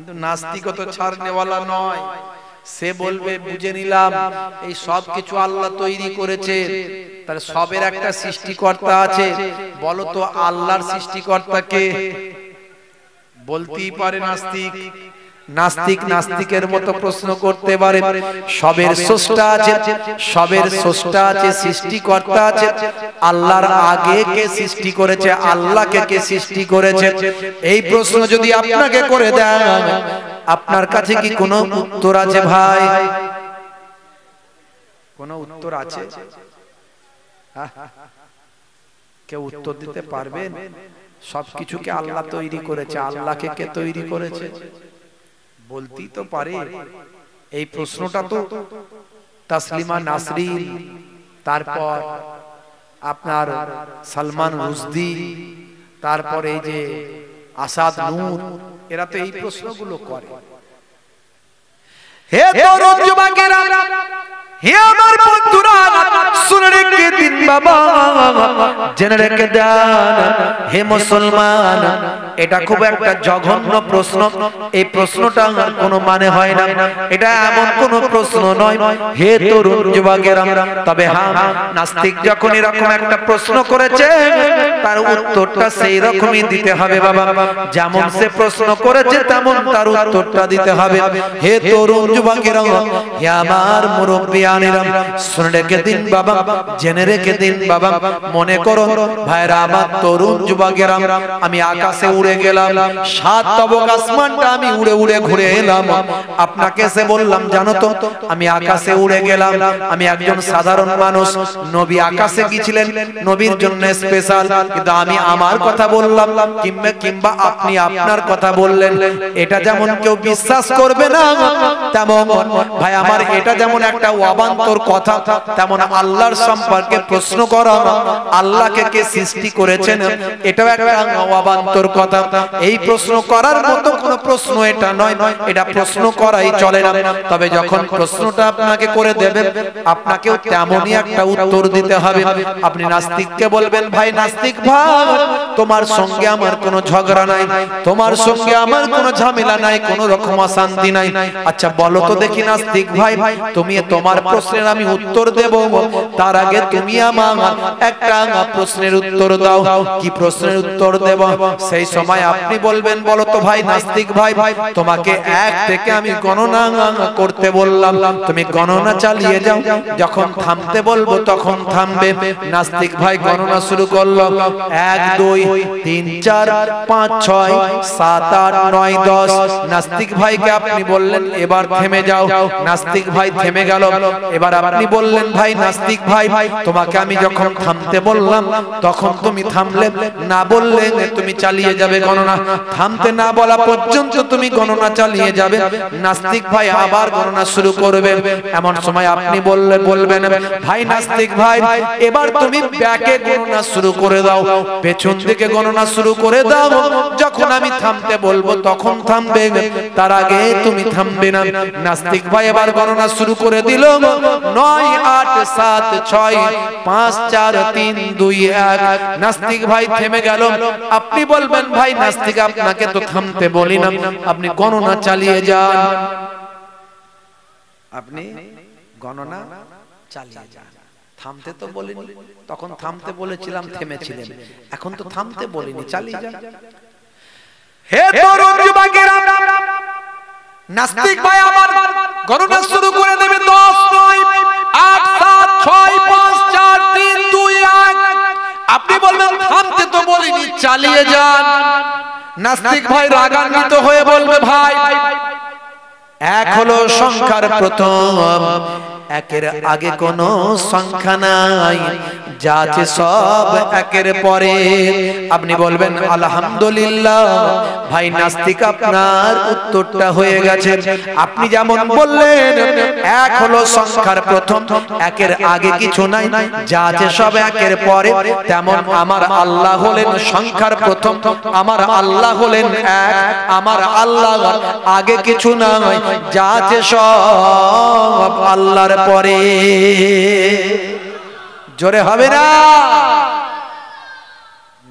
কিন্তু নাস্তিকত ছাড় নেওয়ালা নয় সে বলবে বুঝে নিলাম এই সব কিছু আল্লাহ তৈরি করেছে তাহলে সবের একটা সৃষ্টিকর্তা আছে বলো তো আল্লাহর সৃষ্টিকর্তাকে বলতেই পারে নাস্তিক নাস্তিক নাস্তিকের মতো প্রশ্ন করতে পারে সবের স্রষ্টা আছে সবের স্রষ্টা আছে সৃষ্টিকর্তা আছে আল্লাহর আগে কে সৃষ্টি করেছে আল্লাহকে কে সৃষ্টি করেছে এই প্রশ্ন যদি আপনাকে করে দেয় আপনার কাছে কি কোনো উত্তর আছে ভাই কোনো উত্তর আছে কেউ উত্তর দিতে পারবেন সবকিছুকে আল্লাহ তৈরি করেছে আল্লাহকে কে তৈরি করেছে বলতেই তো পারে এই প্রশ্নটা তো তাসলিমা নাসরিন তারপর আপনার সালমান রুজদি তারপরে এই যে আসাদ নূর এরা তো এই প্রশ্নগুলো করে হে তরুণ যুবকেরা হে আমার বন্ধুরা শুনে রেখে দিন বাবা জেনে রেখে দেন হে মুসলমান এটা খুব একটা জঘন্য প্রশ্ন এই প্রশ্নটা কোনো মানে হয় না এটা এমন কোন প্রশ্ন নয় হে তরুণ তবে হ্যাঁ নাস্তিক যখন এরকম একটা প্রশ্ন করেছে তার উত্তরটা সেই রকমই দিতে হবে বাবা যেমন সে প্রশ্ন করেছে তেমন তার উত্তরটা দিতে হবে হে তরুণ আমি আকাশে উড়ে গেলাম সাত তবক আসমানটা আমি উড়ে উড়ে ঘুরে এলাম আপনাকে এসে বললাম জানো তো আমি আকাশে উড়ে গেলাম আমি একজন সাধারণ মানুষ নবী আকাশে গিয়েছিলেন নবীর জন্য স্পেশাল কিন্তু আমি আমার কথা বললাম কিংবা কিংবা আপনি আপনার কথা বললেন এটা যেমন কেউ বিশ্বাস করবে না এবং ভাই আমার এটা যেমন একটা অবান্তর কথা তেমন আল্লাহর সম্পর্কে প্রশ্ন করা আল্লাহকে কে সৃষ্টি করেছেন এটাও একটা অবান্তর কথা এই প্রশ্ন করার মতো কোনো প্রশ্ন এটা নয় এটা প্রশ্ন করাই চলে না তবে যখন প্রশ্নটা আপনাকে করে দেবে আপনাকেও তেমনই একটা উত্তর দিতে হবে আপনি নাস্তিককে বলবেন ভাই নাস্তিক ভাই তোমার সঙ্গে আমার কোনো ঝগড়া নাই তোমার সঙ্গে আমার কোনো ঝামেলা নাই কোনো রকম অশান্তি নাই আচ্ছা বলো বলো তো দেখি নাস্তিক ভাই তুমি তোমার প্রশ্নের আমি উত্তর দেব তার আগে তুমি আমার একটা প্রশ্নের উত্তর দাও কি প্রশ্নের উত্তর দেব সেই সময় আপনি বলবেন বলো তো ভাই নাস্তিক ভাই ভাই তোমাকে এক থেকে আমি গণনা করতে বললাম তুমি গণনা চালিয়ে যাও যখন থামতে বলবো তখন থামবে নাস্তিক ভাই গণনা শুরু করলো এক দুই তিন চার পাঁচ ছয় সাত আট নয় দশ নাস্তিক ভাইকে আপনি বললেন এবার থেমে যাও নাস্তিক ভাই থেমে গেল এবার আপনি বললেন ভাই নাস্তিক ভাই ভাই তোমাকে আমি যখন থামতে বললাম তখন তুমি থামলে না বললে তুমি চালিয়ে যাবে গণনা থামতে না বলা পর্যন্ত তুমি গণনা চালিয়ে যাবে নাস্তিক ভাই আবার গণনা শুরু করবে এমন সময় আপনি বললে বলবেন ভাই নাস্তিক ভাই এবার তুমি ব্যাকে গণনা শুরু করে দাও পেছন দিকে গণনা শুরু করে দাও যখন আমি থামতে বলবো তখন থামবে তার আগে তুমি থামবে না নাস্তিক ভাই এবার গণনা শুরু করে দিল নয় আট সাত ছয় পাঁচ চার তিন দুই এক নাস্তিক ভাই থেমে গেল আপনি বলবেন ভাই নাস্তিক আপনাকে তো থামতে বলি না আপনি গণনা চালিয়ে যান আপনি গণনা চালিয়ে যান থামতে তো বলিনি তখন থামতে বলেছিলাম থেমেছিলেন এখন তো থামতে বলিনি চালিয়ে যান হে তরুণ যুবকেরা নাস্তিক ভাই আমার গণনা শুরু করে দেবে দশ নয় আট সাত ছয় পাঁচ চার তিন দুই এক আপনি বলবেন থামতে তো বলিনি চালিয়ে যান নাস্তিক ভাই রাগান্বিত হয়ে বলবে ভাই এক হলো সংখ্যার প্রথম একের আগে কোন সংখ্যা নাই যা আছে সব একের পরে আপনি বলবেন আলহামদুলিল্লাহ ভাই নাস্তিক আপনার উত্তরটা হয়ে গেছে আপনি যেমন বললেন এক হলো সংখ্যার প্রথম একের আগে কিছু নাই যা আছে সব একের পরে তেমন আমার আল্লাহ হলেন সংখ্যার প্রথম আমার আল্লাহ হলেন এক আমার আল্লাহ আগে কিছু নাই যা আছে সব আল্লাহর পরে জোরে হবে না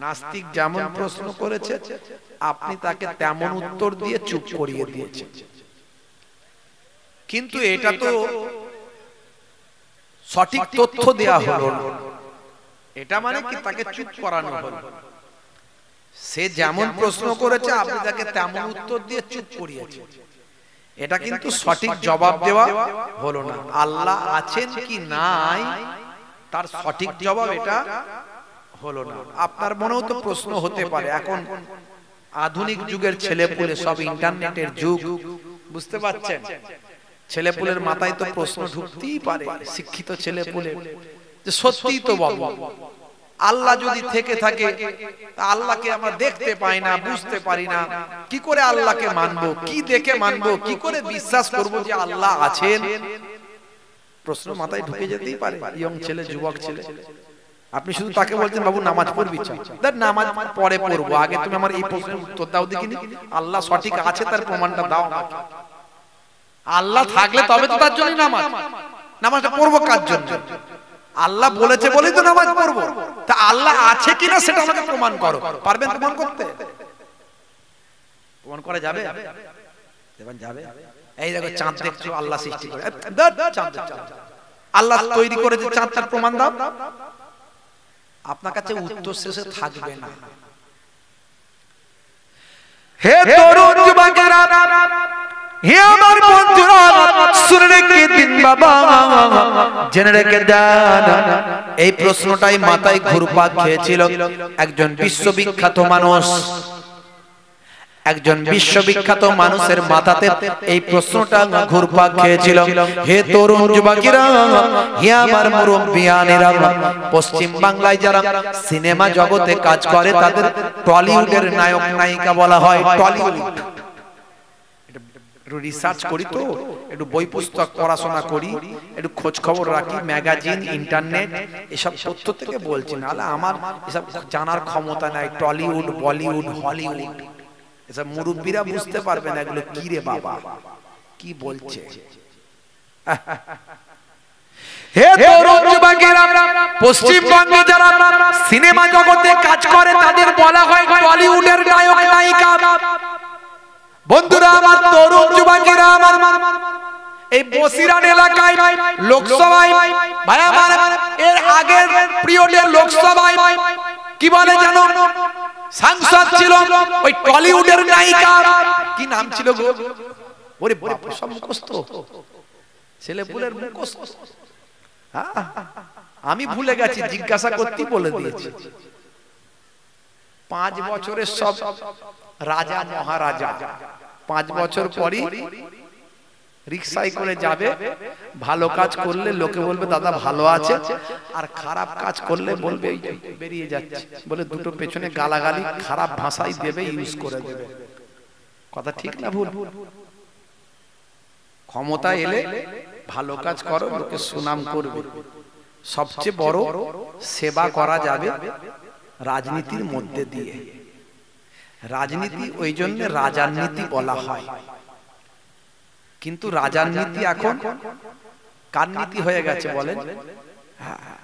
নাস্তিক যেমন প্রশ্ন করেছে আপনি তাকে তেমন উত্তর দিয়ে চুপ করিয়ে দিয়েছেন কিন্তু এটা তো সঠিক তথ্য দেয়া হলো এটা মানে কি তাকে চুপ করানো হলো সে যেমন প্রশ্ন করেছে আপনি তাকে তেমন উত্তর দিয়ে চুপ করিয়েছেন এটা কিন্তু সঠিক জবাব দেওয়া হলো না আল্লাহ আছেন কি নাই তার সঠিক জবাব এটা হলো না আপনার মনেও তো প্রশ্ন হতে পারে এখন আধুনিক যুগের ছেলে পুলে সব ইন্টারনেটের যুগ বুঝতে পারছেন ছেলে পুলের মাথায় তো প্রশ্ন ঢুকতেই পারে শিক্ষিত ছেলে পুলে যে সত্যি তো বাবা আল্লাহ যদি থেকে থাকে আল্লাহকে আমরা দেখতে পাই না বুঝতে পারি না কি করে আল্লাহকে মানবো কি দেখে মানবো কি করে বিশ্বাস করব যে আল্লাহ আছেন প্রশ্ন মাথায় ঢুকে যেতেই পারে ইয়ং ছেলে যুবক ছেলে আপনি শুধু তাকে বলছেন বাবু নামাজ পড়বি দেখ নামাজ পরে পড়বো আগে তুমি আমার এই প্রশ্নের উত্তর দাও দেখিনি আল্লাহ সঠিক আছে তার প্রমাণটা দাও আল্লাহ থাকলে তবে তো তার জন্য নামাজ নামাজটা পড়বো কার জন্য আল্লাহ বলেছে বলেই তো নামাজ পড়বো তা আল্লাহ আছে কিনা সেটা আমাকে প্রমাণ করো পারবেন প্রমাণ করতে প্রমাণ করা যাবে দেবেন যাবে এই দেখো চাঁদ দেখছো আল্লাহ সৃষ্টি করে আল্লাহ তৈরি করে যে চাঁদ তার প্রমাণ দাও আপনার কাছে উত্তর শেষে থাকবে না হে তরুণ যুবকেরা হে আমার বন্ধুরা শুনে রেখে দিন বাবা জেনে রেখে দেন এই প্রশ্নটাই মাথায় ঘুরপাক খেয়েছিল একজন বিশ্ববিখ্যাত মানুষ একজন বিশ্ববিখ্যাত মানুষের মাথাতে এই প্রশ্নটা ঘুরপাক খেয়েছিল হে তরুণ হে আমার পশ্চিম বাংলায় যারা সিনেমা জগতে কাজ করে তাদের টলিউডের নায়ক নায়িকা বলা হয় টলিউড একটু রিসার্চ করি তো একটু বই পুস্তক পড়াশোনা করি একটু খোঁজ খবর রাখি ম্যাগাজিন ইন্টারনেট এসব তথ্য থেকে বলছি না আমার এসব জানার ক্ষমতা নাই টলিউড বলিউড হলিউড এসব মুরব্বীরা বুঝতে পারবে না এগুলো কি রে বাবা কি বলছে হে পশ্চিমবঙ্গে যারা সিনেমা জগতে কাজ করে তাদের বলা হয় টলিউডের নায়ক নায়িকা বন্ধুরা আমার তরুণ যুবকেরা আমার এই বসিরান এলাকায় লোকসভায় ভাই আমার এর আগের পিরিয়ডের লোকসভায় কি বলে জানো সাংসদ ছিল ওই টলিউডের নায়িকা কি নাম ছিল গো ওরে বাপ সব মুখস্থ ছেলে পুলের মুখস্থ হ্যাঁ? আমি ভুলে গেছি জিজ্ঞাসা করতে বলে দিয়েছি পাঁচ বছরের সব রাজা মহারাজা পাঁচ বছর পরই রিক্সায় করে যাবে ভালো কাজ করলে লোকে বলবে দাদা ভালো আছে আর খারাপ কাজ করলে বলবে বেরিয়ে যাচ্ছে বলে দুটো পেছনে গালাগালি খারাপ ভাষাই দেবে ইউজ করে দেবে কথা ঠিক না ভুল ক্ষমতা এলে ভালো কাজ করো লোকে সুনাম করবে সবচেয়ে বড় সেবা করা যাবে রাজনীতির মধ্যে দিয়ে রাজনীতি ওই জন্য রাজার নীতি বলা হয় কিন্তু রাজার নীতি এখন কার নীতি হয়ে গেছে বলেন হ্যাঁ, হ্যাঁ, হ্যাঁ।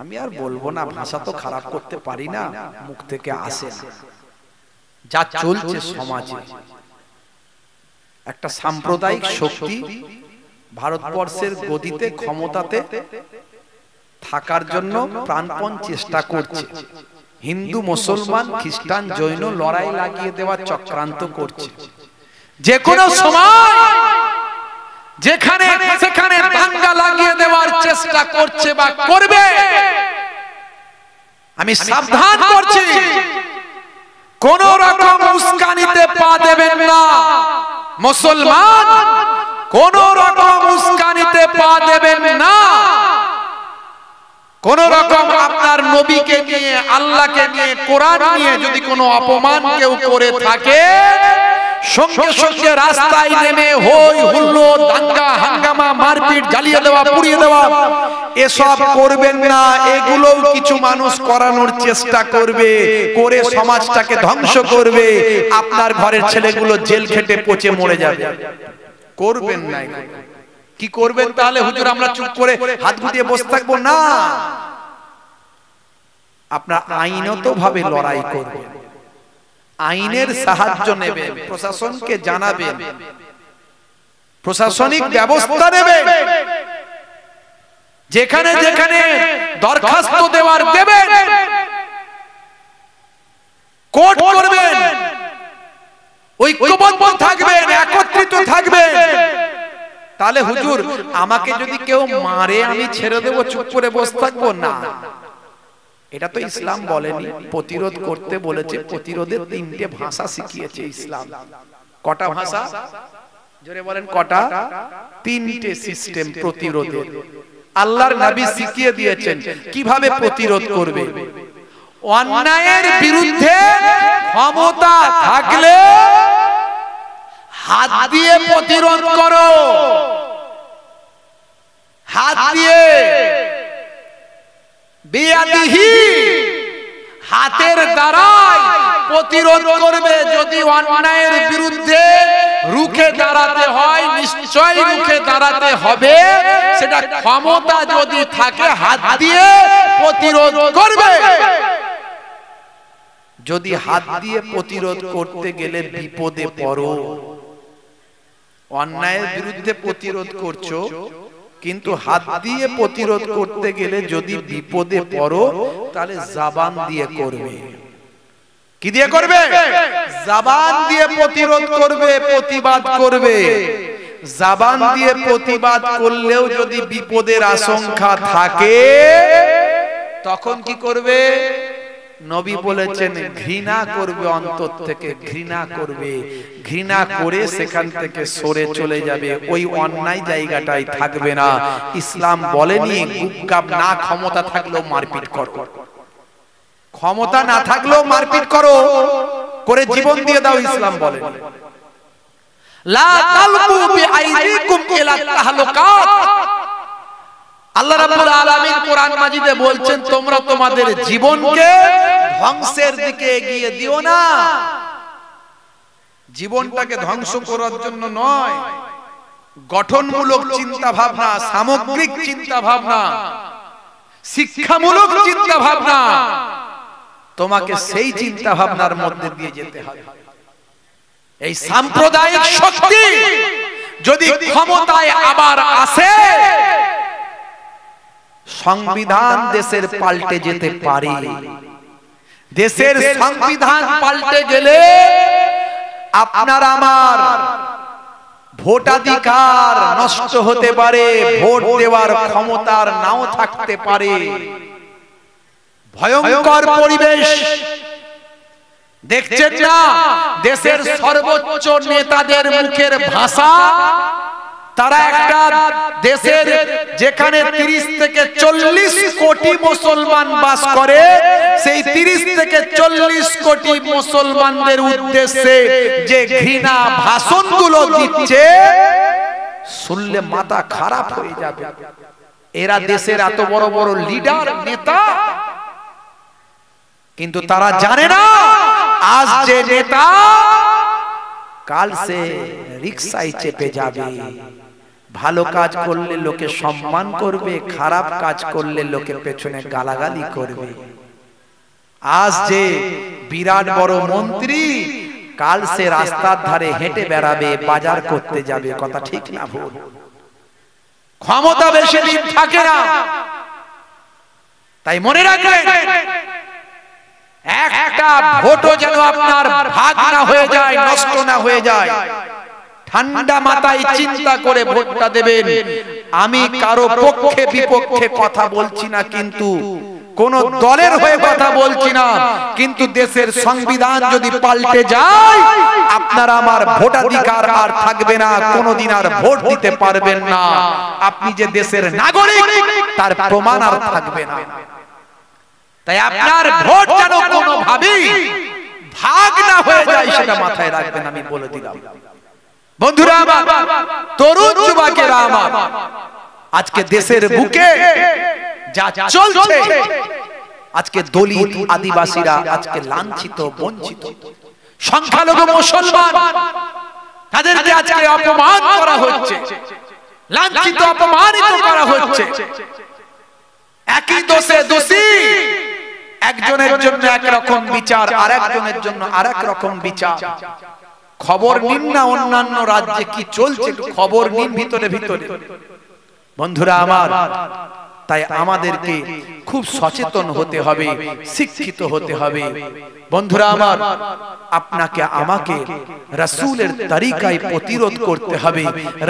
আমি আর বলবো না ভাষা তো খারাপ করতে পারি না মুখ থেকে আসে যা চলছে সমাজে একটা সাম্প্রদায়িক শক্তি ভারতবর্ষের গদিতে ক্ষমতাতে থাকার জন্য প্রাণপণ চেষ্টা করছে হিন্দু মুসলমান খ্রিস্টান জৈন লড়াই লাগিয়ে দেওয়ার চক্রান্ত করছে যে কোনো সময় যেখানে সেখানে দাঙ্গা লাগিয়ে দেওয়ার চেষ্টা করছে বা করবে আমি সাবধান করছি কোন রকম উস্কানিতে পা দেবেন না মুসলমান কোন রকম উস্কানিতে পা দেবেন না কোন রকম আপনার নবীকে নিয়ে আল্লাহকে নিয়ে কোরআন নিয়ে যদি কোনো অপমান কেউ করে থাকে হুল্লো মারপিট জ্বালিয়ে দেওয়া পুড়িয়ে দেওয়া এসব করবেন না কিছু মানুষ করানোর চেষ্টা করবে করে সমাজটাকে ধ্বংস করবে আপনার ঘরের ছেলেগুলো জেল খেটে পচে মরে যাবে করবেন না কি করবেন তাহলে হুজুর আমরা চুপ করে হাত গুটিয়ে বসে থাকবো না আপনার আইনত ভাবে লড়াই করবেন আইনের সাহায্য নেবেন প্রশাসনকে জানাবেন প্রশাসনিক ব্যবস্থা দেবে যেখানে যেখানে দরখাস্ত দেওয়ার দেবেন কোর্ট করবেন ঐক্যবদ্ধ থাকবেন একত্রিত থাকবেন তাহলে হুজুর আমাকে যদি কেউ মারে আমি ছেড়ে দেবো চুপ করে বসে থাকবো না এটা তো ইসলাম বলেনি প্রতিরোধ করতে বলেছে প্রতিরোধের তিনটে ভাষা শিখিয়েছে ইসলাম কটা ভাষা জোরে বলেন কটা তিনটে সিস্টেম প্রতিরোধের আল্লাহর নবী শিখিয়ে দিয়েছেন কিভাবে প্রতিরোধ করবে অন্যায়ের বিরুদ্ধে ক্ষমতা থাকলে হাত দিয়ে প্রতিরোধ করো হাত দিয়ে বিয়াদিহি হাতের দ্বারাই প্রতিরোধ করবে যদি অন্যায়ের বিরুদ্ধে রুখে দাঁড়াতে হয় নিশ্চয় রুখে দাঁড়াতে হবে সেটা ক্ষমতা যদি থাকে হাত দিয়ে প্রতিরোধ করবে যদি হাত দিয়ে প্রতিরোধ করতে গেলে বিপদে পড়ো অন্যায়ের বিরুদ্ধে প্রতিরোধ করছো কিন্তু হাত দিয়ে প্রতিরোধ করতে গেলে যদি বিপদে পড়ো তাহলে জাবান দিয়ে করবে কি দিয়ে করবে জাবান দিয়ে প্রতিরোধ করবে প্রতিবাদ করবে জাবান দিয়ে প্রতিবাদ করলেও যদি বিপদের আশঙ্কা থাকে তখন কি করবে নবী বলেছেন ঘৃণা করবে অন্তর থেকে ঘৃণা করবে ঘৃণা করে সেখান থেকে সরে চলে যাবে ওই অন্যায় জায়গাটাই থাকবে না ইসলাম বলেনি গুপকাপ না ক্ষমতা থাকলেও মারপিট কর ক্ষমতা না থাকলেও মারপিট করো করে জীবন দিয়ে দাও ইসলাম বলে লা তালকু বিআইদিকুম ইলা তাহলুকাত আল্লাহ রাব্বুল আলামিন কোরআন মাজিদে বলছেন তোমরা তোমাদের জীবনকে ধ্বংসের দিকে এগিয়ে দিও না জীবনটাকে ধ্বংস করার জন্য নয় গঠনমূলক চিন্তা ভাবনা সামগ্রিক চিন্তা ভাবনা শিক্ষামূলক চিন্তা ভাবনা তোমাকে সেই চিন্তা ভাবনার মধ্যে দিয়ে যেতে হবে এই সাম্প্রদায়িক শক্তি যদি ক্ষমতায় আবার আসে সংবিধান দেশের পাল্টে যেতে পারে দেশের সংবিধান পাল্টে গেলে আপনার আমার ভোটাধিকার নষ্ট হতে পারে ভোট দেওয়ার ক্ষমতার নাও থাকতে পারে ভয়ঙ্কর পরিবেশ দেখছেন না দেশের সর্বোচ্চ নেতাদের মুখের ভাষা তারা একটা দেশের যেখানে তিরিশ থেকে চল্লিশ কোটি মুসলমান বাস করে সেই তিরিশ থেকে চল্লিশ কোটি মুসলমানদের উদ্দেশ্যে যে ঘৃণা গুলো দিচ্ছে শুনলে মাথা খারাপ হয়ে যাবে এরা দেশের এত বড় বড় লিডার নেতা কিন্তু তারা জানে না আজ যে নেতা কাল সে রিক্সায় চেপে যাবে ভালো কাজ করলে লোকে সম্মান করবে খারাপ কাজ করলে লোকে পেছনে গালাগালি করবে আজ যে বিরাট বড় মন্ত্রী কাল সে রাস্তার ধারে হেঁটে বেড়াবে বাজার করতে যাবে কথা ঠিক না ভুল ক্ষমতা বেশি দিন থাকে না তাই মনে রাখবেন একটা ভোটও যেন আপনার ভাগ না হয়ে যায় নষ্ট না হয়ে যায় ঠান্ডা মাথায় চিন্তা করে ভোটটা দেবেন আমি কারো পক্ষে বিপক্ষে কথা বলছি না কিন্তু কোন দলের হয়ে কথা বলছি না কিন্তু দেশের সংবিধান যদি পাল্টে যায় আপনারা আমার ভোটাধিকার আর থাকবে না কোনদিন আর ভোট দিতে পারবেন না আপনি যে দেশের নাগরিক তার প্রমাণ আর থাকবে না তাই আপনার ভোট যেন কোনোভাবেই ভাগ না হয়ে যায় সেটা মাথায় রাখবেন আমি বলে দিলাম বন্ধুরা তরুণ যুবকেরা আজকে দেশের বুকে যা চলছে আজকে দলিত আদিবাসীরা আজকে লাঞ্ছিত বঞ্চিত সংখ্যালঘু মুসলমান তাদেরকে আজকে অপমান করা হচ্ছে লাঞ্ছিত অপমানিত করা হচ্ছে একই দোষে দোষী একজনের জন্য একরকম বিচার আর একজনের জন্য আর রকম বিচার খবর নিন না অন্যান্য রাজ্যে কি চলছে খবর নিন ভিতরে ভিতরে বন্ধুরা আমার তাই আমাদেরকে খুব সচেতন হতে হবে শিক্ষিত হতে হবে বন্ধুরা আমার আপনাকে আমাকে রাসূলের তরিকায় প্রতিরোধ করতে হবে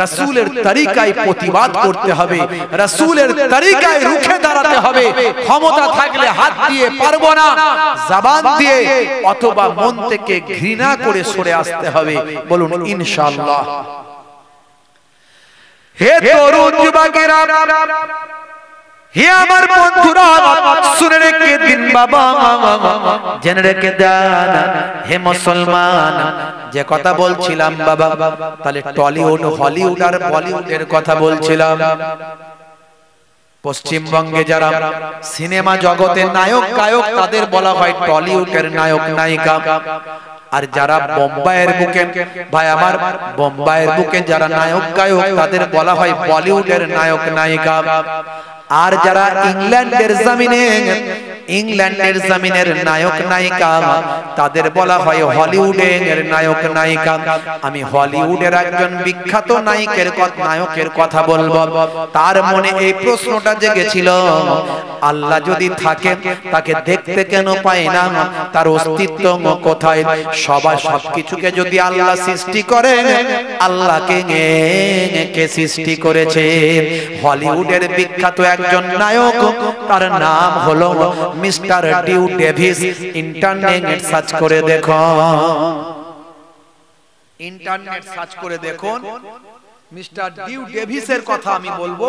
রাসূলের তরিকায় প্রতিবাদ করতে হবে রাসূলের তরিকায় রুখে দাঁড়াতে হবে ক্ষমতা থাকলে হাত দিয়ে পারবো না জবান দিয়ে অথবা মন থেকে ঘৃণা করে সরে আসতে হবে বলুন ইনশাআল্লাহ হে তরুণ যুবকেরা হে আমার বন্ধুরা শুনে রেখে দিন বাবা জেনে রেখে দেন হে মুসলমান যে কথা বলছিলাম বাবা তাহলে টলিউড হলিউড আর বলিউড এর কথা বলছিলাম পশ্চিমবঙ্গে যারা সিনেমা জগতে নায়ক গায়ক তাদের বলা হয় টলিউডের নায়ক নায়িকা আর যারা বোম্বাইয়ের বুকে ভাই আমার বোম্বাইয়ের বুকে যারা নায়ক গায়ক তাদের বলা হয় বলিউডের নায়ক নায়িকা আর যারা ইংল্যান্ডের জমিনে ইংল্যান্ডের জামিনের নায়ক নায়িকা তাদের বলা হয় হলিউডের নায়ক নায়িকা আমি হলিউডের একজন বিখ্যাত নায়কের নায়কের কথা বলবো তার মনে এই প্রশ্নটা জেগেছিল আল্লাহ যদি থাকে তাকে দেখতে কেন পায় না তার অস্তিত্ব কোথায় সবাই সবকিছুকে যদি আল্লাহ সৃষ্টি করে আল্লাহকে কে সৃষ্টি করেছে হলিউডের বিখ্যাত একজন নায়ক তার নাম হলো mister Dew Davis internet search করে দেখো ইন্টারনেট সার্চ করে দেখুন মিস্টার ডিউ ডেভিসের কথা আমি বলবো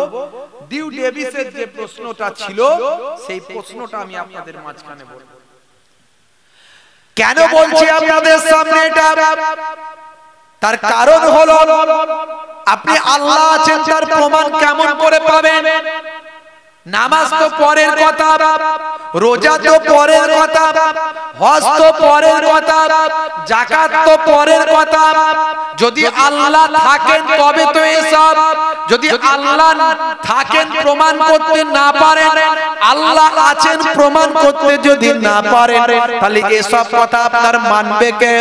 ডিউ ডেভিসের যে প্রশ্নটা ছিল সেই প্রশ্নটা আমি আপনাদের মাঝখানে বলবো কেন বলছি আপনাদের সামনে এটা তার কারণ হলো আপনি আল্লাহ আছেন তার প্রমাণ কেমন করে পাবেন নামাজ তো পরের কথা রোজা তো পরের কথা হজ তো পরের কথা জাকাত তো পরের কথা যদি আল্লাহ থাকেন তবে তো এসব যদি আল্লাহ থাকেন প্রমাণ করতে না পারেন আল্লাহ আছেন প্রমাণ করতে যদি না পারেন তাহলে এসব কথা আপনার মানবে কে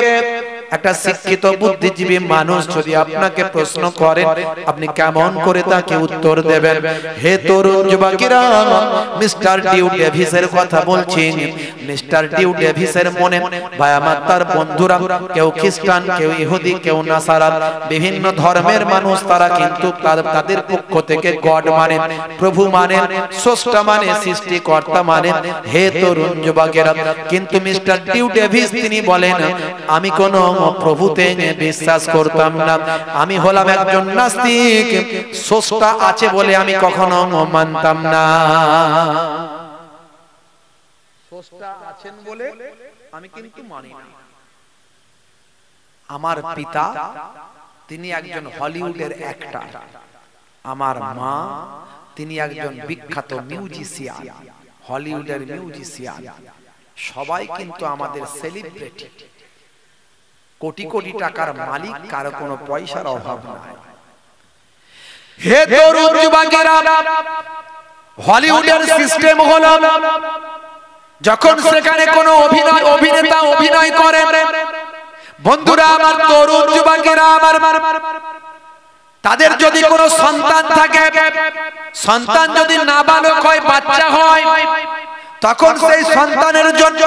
একটা শিক্ষিত বুদ্ধিজীবী মানুষ যদি আপনাকে প্রশ্ন করেন আপনি কেমন করে তাকে উত্তর দেবেন হে তরুণ যুবকেরা মিস্টার ডিউ ডেভিসের কথা বলছি মিস্টার ডিউ ডেভিসের মনে ভাই আমার তার বন্ধুরা কেউ খ্রিস্টান কেউ ইহুদি কেউ নাসারা বিভিন্ন ধর্মের মানুষ তারা কিন্তু তাদের পক্ষ থেকে গড মানে, মানে প্রভু মানে, মানে স্রষ্টা মানে, মানে সৃষ্টিকর্তা মানে হে তরুণ যুবকেরা কিন্তু মিস্টার ডিউ ডেভিস তিনি বলেন আমি কোনো প্রভুতে বিশ্বাস করতাম না আমি হলাম একজন নাস্তিক স্রষ্টা আছে বলে আমি কখনো মানতাম না আমার পিতা তিনি একজন হলিউডের অ্যাক্টর আমার মা তিনি একজন বিখ্যাত মিউজিশিয়ান হলিউডের মিউজিশিয়ান সবাই কিন্তু আমাদের সেলিব্রিটি কোটি কোটি টাকার মালিক কারো কোনো পয়সার অভাব নাই হে তরুণ যুবকেরা হলিউডের সিস্টেম হলো যখন সেখানে কোনো অভিনয় অভিনেতা অভিনয় করে বন্ধুরা আমার তরুণ যুবকেরা আমার তাদের যদি কোনো সন্তান থাকে সন্তান যদি নাবালক হয় বাচ্চা হয় তখন সেই সন্তানের জন্য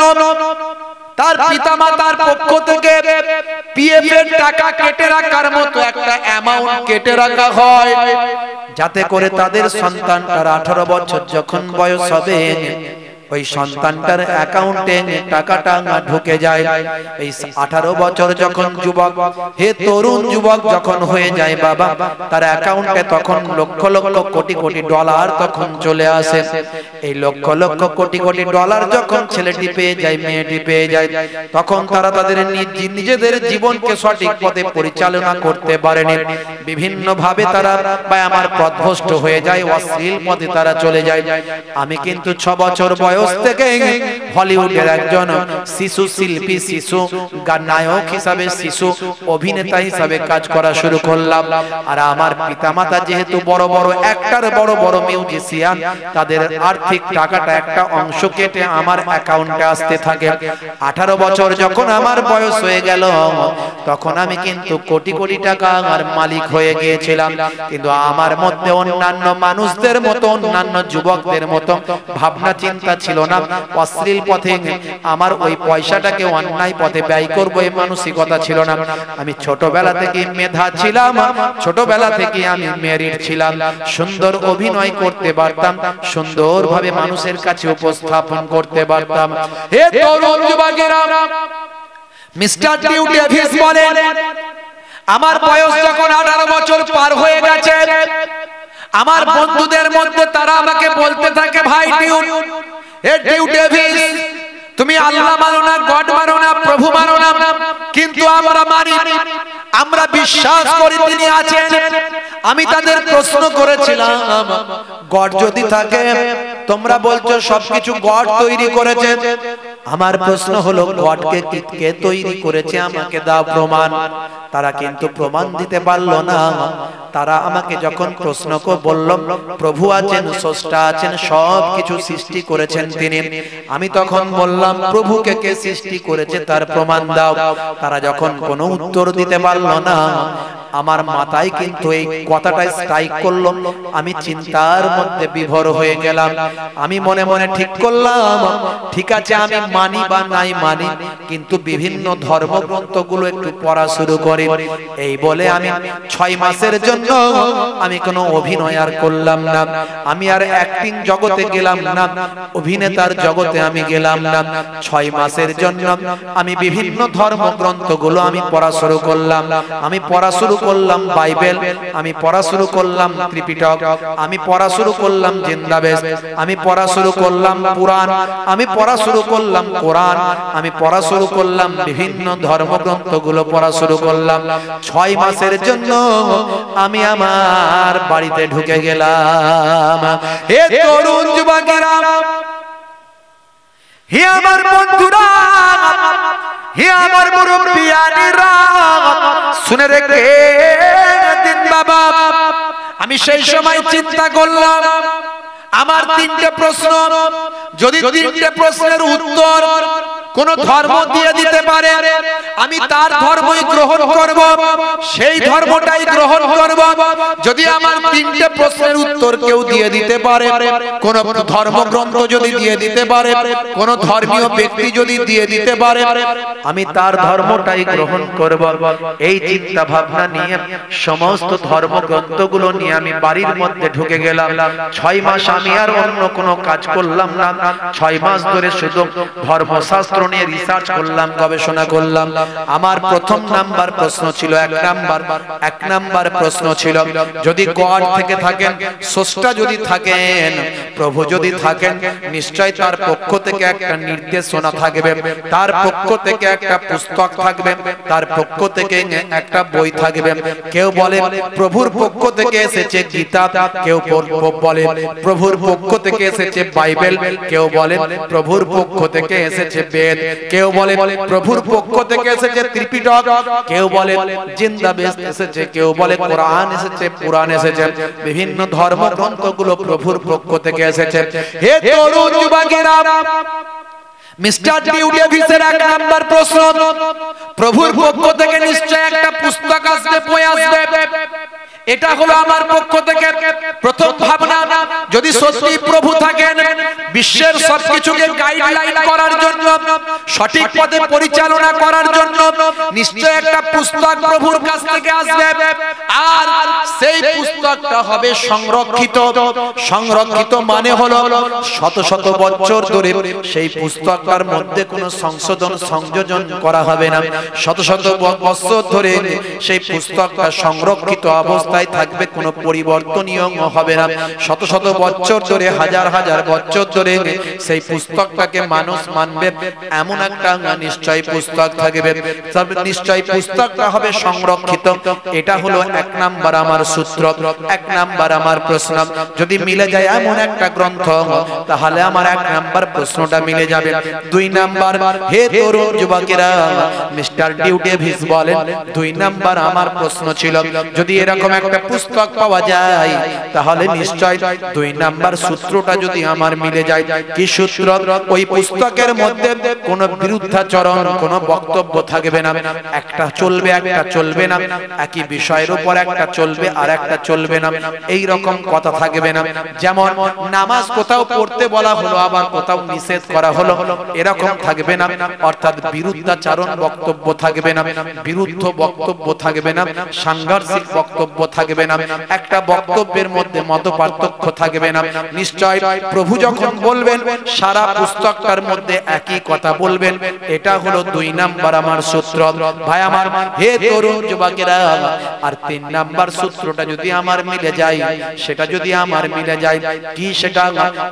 তার মাতার পক্ষ থেকে পিএফ এর টাকা কেটে রাখার মতো একটা অ্যামাউন্ট কেটে রাখা হয় যাতে করে তাদের সন্তান তার আঠারো বছর যখন বয়স হবে ওই সন্তানটার অ্যাকাউন্টে টাকাটা ঢুকে যায় এই আঠারো বছর যখন যুবক হে তরুণ যুবক যখন হয়ে যায় বাবা তার অ্যাকাউন্টে তখন লক্ষ লক্ষ কোটি কোটি ডলার তখন চলে আসে এই লক্ষ লক্ষ কোটি কোটি ডলার যখন ছেলেটি পেয়ে যায় মেয়েটি পেয়ে যায় তখন তারা তাদের নিজেদের জীবনকে সঠিক পথে পরিচালনা করতে পারেনি বিভিন্ন ভাবে তারা বা আমার পথভ্রষ্ট হয়ে যায় অশ্লীল পথে তারা চলে যায় আমি কিন্তু ছ বছর বয়স বয়স থেকে হলিউডের একজন শিশু শিল্পী শিশু নায়ক হিসাবে শিশু অভিনেতা হিসাবে কাজ করা শুরু করলাম আর আমার পিতামাতা যেহেতু বড় বড় একটার বড় বড় মিউজিশিয়ান তাদের আর্থিক টাকাটা একটা অংশ কেটে আমার অ্যাকাউন্টে আসতে থাকে আঠারো বছর যখন আমার বয়স হয়ে গেল তখন আমি কিন্তু কোটি কোটি টাকা আমার মালিক হয়ে গিয়েছিলাম কিন্তু আমার মধ্যে অন্যান্য মানুষদের মতো অন্যান্য যুবকদের মতো ভাবনা চিন্তা ছিল না অশ্লীল পথে আমার ওই পয়সাটাকে অন্যায় পথে ব্যয় করবো এই মানসিকতা ছিল না আমি ছোটবেলা থেকে মেধা ছিলাম ছোটবেলা থেকে আমি মেরিট ছিলাম সুন্দর অভিনয় করতে পারতাম সুন্দর ভাবে মানুষের কাছে উপস্থাপন করতে পারতাম মিস্টার বলেন আমার বয়স যখন আঠারো বছর পার হয়ে গেছে আমার বন্ধুদের মধ্যে তারা আমাকে বলতে থাকে ভাই তুমি আল্লাহ মারো না গড মারো না প্রভু মারো না কিন্তু আমরা মানি আমরা বিশ্বাস করি তিনি আছেন আমি তাদের প্রশ্ন করেছিলাম গড যদি থাকে তোমরা বলছো সবকিছু গড তৈরি করেছে আমার প্রশ্ন হলো গডকে কে তৈরি করেছে আমাকে দাও প্রমাণ তারা কিন্তু প্রমাণ দিতে পারলো না তারা আমাকে যখন প্রশ্ন কো বলল প্রভু আছেন স্রষ্টা আছেন সব কিছু সৃষ্টি করেছেন তিনি আমি তখন বললাম প্রভুকে কে সৃষ্টি করেছে তার প্রমাণ দাও তারা যখন কোনো উত্তর দিতে পারলো না আমার মাথায় কিন্তু এই কথাটা স্ট্রাইক করলো আমি চিন্তার মধ্যে বিভোর হয়ে গেলাম আমি মনে মনে ঠিক করলাম ঠিক আছে আমি মানি বা নাই মানি কিন্তু বিভিন্ন ধর্মগ্রন্থগুলো একটু পড়া শুরু করে এই বলে আমি ছয় মাসের জন্য আমি কোনো অভিনয় আর করলাম না আমি আর অ্যাক্টিং জগতে গেলাম না অভিনেতার জগতে আমি গেলাম না ছয় মাসের জন্য আমি বিভিন্ন ধর্মগ্রন্থগুলো আমি পড়া শুরু করলাম আমি পড়া শুরু করলাম বাইবেল আমি পড়া শুরু করলাম ত্রিপিটক আমি পড়া শুরু করলাম জিন্দাবেশ আমি পড়া শুরু করলাম পুরাণ আমি পড়া শুরু করলাম করলাম কোরআন আমি পড়া শুরু করলাম বিভিন্ন ধর্মগ্রন্থগুলো পড়া শুরু করলাম ছয় মাসের জন্য আমি আমার বাড়িতে ঢুকে গেলাম হে তরুণ যুবকেরা হে আমার বন্ধুরা হে আমার মুরব্বিয়ানিরা শুনে রেখে দিন বাবা আমি সেই সময় চিন্তা করলাম আমার তিনটে প্রশ্ন যদি তিনটে প্রশ্নের উত্তর কোন ধর্ম দিয়ে দিতে পারে আমি তার ধর্মই গ্রহণ করব সেই ধর্মটাই গ্রহণ করব যদি আমার তিনটে প্রশ্নের উত্তর কেউ দিয়ে দিতে পারে কোন ধর্মগ্রন্থ যদি দিয়ে দিতে পারে কোন ধর্মীয় ব্যক্তি যদি দিয়ে দিতে পারে আমি তার ধর্মটাই গ্রহণ করব এই চিন্তা ভাবনা নিয়ে সমস্ত ধর্মগ্রন্থগুলো নিয়ে আমি বাড়ির মধ্যে ঢুকে গেলাম ছয় মাস আমি আর অন্য কোনো কাজ করলাম না ছয় মাস ধরে শুধু ধর্মশাস্ত্র কারণে রিসার্চ করলাম গবেষণা করলাম আমার প্রথম নাম্বার প্রশ্ন ছিল এক নাম্বার এক নাম্বার প্রশ্ন ছিল যদি গড থেকে থাকেন সষ্টা যদি থাকেন প্রভু যদি থাকেন নিশ্চয় তার পক্ষ থেকে একটা নির্দেশনা থাকবে তার পক্ষ থেকে একটা পুস্তক থাকবে তার পক্ষ থেকে একটা বই থাকবে কেউ বলে প্রভুর পক্ষ থেকে এসেছে গীতা কেউ বলে প্রভুর পক্ষ থেকে এসেছে বাইবেল কেউ বলে প্রভুর পক্ষ থেকে এসেছে বেদ বেদ কেউ বলে প্রভুর পক্ষ থেকে এসেছে ত্রিপিটক কেউ বলে জিন্দা বেদ এসেছে কেউ বলে কোরআন এসেছে পুরাণ এসেছে বিভিন্ন ধর্মগ্রন্থ গুলো প্রভুর পক্ষ থেকে এসেছে হে তরুণ যুবকেরা মিস্টার ডিউটি অফিসের এক নাম্বার প্রশ্ন প্রভুর পক্ষ থেকে নিশ্চয় একটা পুস্তক আসবে বই আসবে এটা হলো আমার পক্ষ থেকে প্রথম ভাবনা যদি সত্যি প্রভু থাকেন বিশ্বের সবকিছুকে গাইডলাইন করার জন্য সঠিক পথে পরিচালনা করার জন্য নিশ্চয় একটা পুস্তক প্রভুর কাছ থেকে আসবে আর সেই পুস্তকটা হবে সংরক্ষিত সংরক্ষিত মানে হলো শত শত বছর ধরে সেই পুস্তকটার মধ্যে কোনো সংশোধন সংযোজন করা হবে না শত শত বছর ধরে সেই পুস্তকটা সংরক্ষিত অবস্থা অবস্থায় থাকবে কোন পরিবর্তনীয় হবে না শত শত বছর ধরে হাজার হাজার বছর ধরে সেই পুস্তকটাকে মানুষ মানবে এমন একটা নিশ্চয় পুস্তক থাকবে নিশ্চয় পুস্তকটা হবে সংরক্ষিত এটা হলো এক নাম্বার আমার সূত্র এক নাম্বার আমার প্রশ্ন যদি মিলে যায় এমন একটা গ্রন্থ তাহলে আমার এক নাম্বার প্রশ্নটা মিলে যাবে দুই নাম্বার হে তরুণ যুবকেরা মিস্টার ডিউটি ভিস বলেন দুই নাম্বার আমার প্রশ্ন ছিল যদি এরকম একটা পুস্তক পাওয়া যায় তাহলে নিশ্চয় দুই নাম্বার সূত্রটা যদি আমার মিলে যায় কি সূত্র ওই পুস্তকের মধ্যে কোন বিরুদ্ধাচরণ কোন বক্তব্য থাকবে না একটা চলবে একটা চলবে না একই বিষয়ের উপর একটা চলবে আর একটা চলবে না এই রকম কথা থাকবে না যেমন নামাজ কোথাও পড়তে বলা হলো আবার কোথাও নিষেধ করা হলো এরকম থাকবে না অর্থাৎ বিরুদ্ধাচরণ বক্তব্য থাকবে না বিরুদ্ধ বক্তব্য থাকবে না সাংঘর্ষিক বক্তব্য থাকবে না একটা বক্তব্যের মধ্যে মত পার্থক্য থাকবে না নিশ্চয় প্রভু যখন বলবেন সারা পুস্তকটার মধ্যে একই কথা বলবেন এটা হলো দুই নাম্বার আমার সূত্র ভাই আমার হে তরুণ যুবকেরা আর তিন নাম্বার সূত্রটা যদি আমার মিলে যায় সেটা যদি আমার মিলে যায় কি সেটা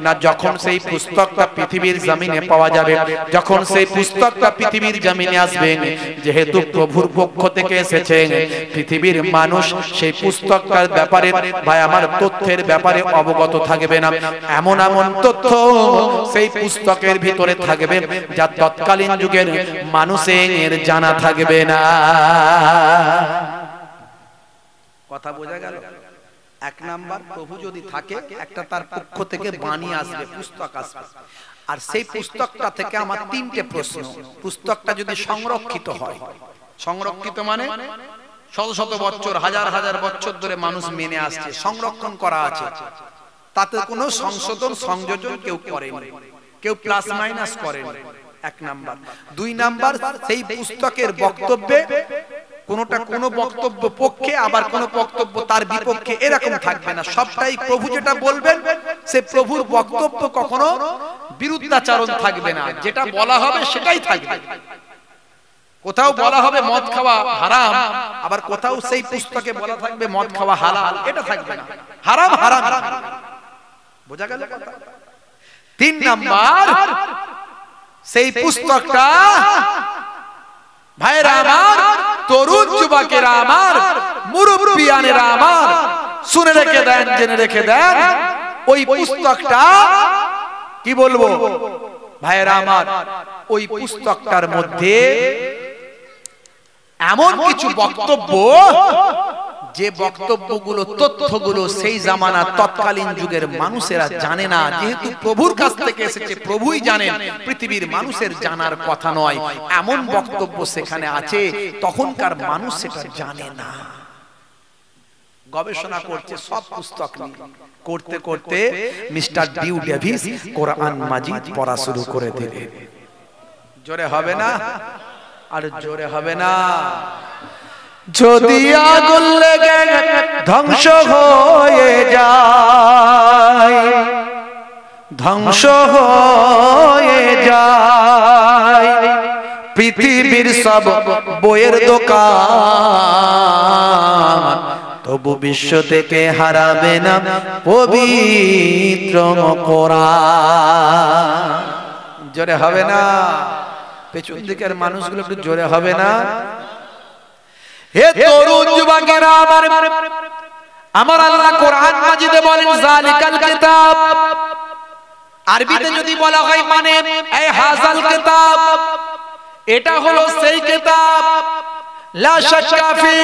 না যখন সেই পুস্তকটা পৃথিবীর জমিনে পাওয়া যাবে যখন সেই পুস্তকটা পৃথিবীর জমিনে আসবে যেহেতু প্রভুর পক্ষ থেকে এসেছে পৃথিবীর মানুষ সেই পুস্তকটার ব্যাপারে ভাই আমার তথ্যের ব্যাপারে অবগত থাকবে না এমন এমন তথ্য সেই পুস্তকের ভিতরে থাকবে যা তৎকালীন যুগের মানুষের জানা থাকবে না কথা বোঝা গেল এক নাম্বার প্রভু যদি থাকে একটা তার পক্ষ থেকে বাণী আসবে পুস্তক আসবে আর সেই পুস্তকটা থেকে আমার তিনটে প্রশ্ন পুস্তকটা যদি সংরক্ষিত হয় সংরক্ষিত মানে শত শত বছর হাজার হাজার বছর ধরে মানুষ মেনে আসছে সংরক্ষণ করা আছে তাতে কোনো সংশোধন সংযোজন কেউ করেনি কেউ প্লাস মাইনাস করেনি এক নাম্বার দুই নাম্বার সেই পুস্তকের বক্তব্যে কোনটা কোন বক্তব্য পক্ষে আবার কোন বক্তব্য তার বিপক্ষে এরকম থাকবে না সবটাই প্রভু যেটা বলবেন সে প্রভুর বক্তব্য কখনো বিরুদ্ধাচরণ থাকবে না যেটা বলা হবে সেটাই থাকবে কোথাও বলা হবে মদ খাওয়া হারাম আবার কোথাও সেই পুস্তকে বলা থাকবে মদ খাওয়া হালাল এটা থাকবে না হারাম হারাম বোঝা গেল তিন নাম্বার সেই পুস্তকটা ভাইরা আমার তরুণ যুবকের আমার মুরব্বিয়ানেরা আমার শুনে রেখে দেন জেনে রেখে দেন ওই পুস্তকটা কি বলবো ভাইরা আমার ওই পুস্তকটার মধ্যে এমন কিছু বক্তব্য যে বক্তব্যগুলো তথ্যগুলো সেই জামানা তৎকালীন যুগের মানুষেরা জানে না যেহেতু প্রভুর কাছ থেকে এসেছে প্রভুই জানেন পৃথিবীর মানুষের জানার কথা নয় এমন বক্তব্য সেখানে আছে তখনকার মানুষ সেটা জানে না গবেষণা করছে সব পুস্তক করতে করতে মিস্টার ডিউ ডেভিস কোরআন মাজিদ পড়া শুরু করে দিলেন জোরে হবে না আর জোরে হবে না যদি আগুন লেগে ধ্বংস হয়ে যায় ধ্বংস হয়ে যায় পৃথিবীর সব বইয়ের দোকান তবু বিশ্ব থেকে হারাবে না পবিত্র কোরআন জোরে হবে না পেছন দিকের মানুষগুলো একটু জোরে হবে না হে তরুণ যুবকেরা আমার আমার আল্লাহ কোরআন মাজিদে বলেন জালিকাল কিতাব আরবিতে যদি বলা হয় মানে, মানে এই হাজাল কিতাব এটা হলো সেই কিতাব লা শাক্কা ফি